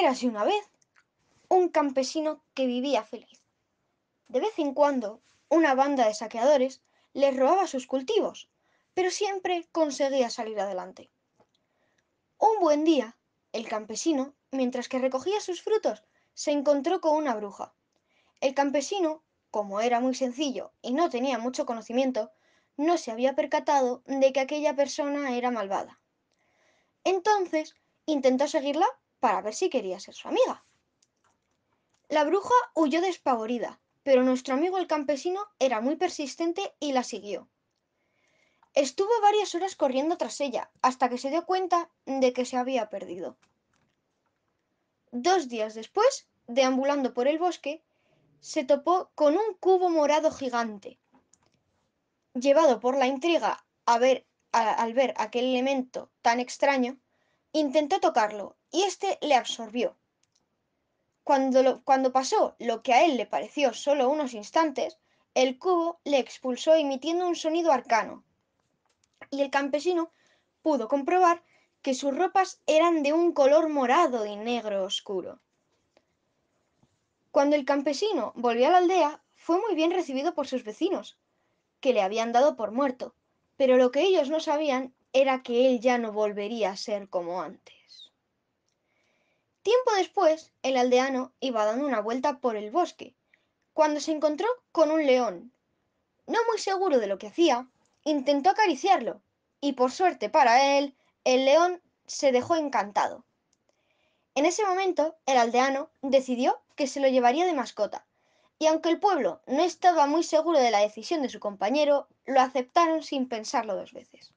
Érase una vez un campesino que vivía feliz. De vez en cuando, una banda de saqueadores le robaba sus cultivos, pero siempre conseguía salir adelante. Un buen día, el campesino, mientras que recogía sus frutos, se encontró con una bruja. El campesino, como era muy sencillo y no tenía mucho conocimiento, no se había percatado de que aquella persona era malvada. Entonces, intentó seguirla, para ver si quería ser su amiga. La bruja huyó despavorida, pero nuestro amigo el campesino era muy persistente y la siguió. Estuvo varias horas corriendo tras ella, hasta que se dio cuenta de que se había perdido. Dos días después, deambulando por el bosque, se topó con un cubo morado gigante. Llevado por la intriga a ver, al ver aquel elemento tan extraño, Intentó tocarlo y este le absorbió. Cuando, cuando pasó lo que a él le pareció solo unos instantes, el cubo le expulsó emitiendo un sonido arcano. Y el campesino pudo comprobar que sus ropas eran de un color morado y negro oscuro. Cuando el campesino volvió a la aldea, fue muy bien recibido por sus vecinos, que le habían dado por muerto, pero lo que ellos no sabían era que él ya no volvería a ser como antes. Tiempo después, el aldeano iba dando una vuelta por el bosque, cuando se encontró con un león. No muy seguro de lo que hacía, intentó acariciarlo, y por suerte para él, el león se dejó encantado. En ese momento, el aldeano decidió que se lo llevaría de mascota, y aunque el pueblo no estaba muy seguro de la decisión de su compañero, lo aceptaron sin pensarlo dos veces.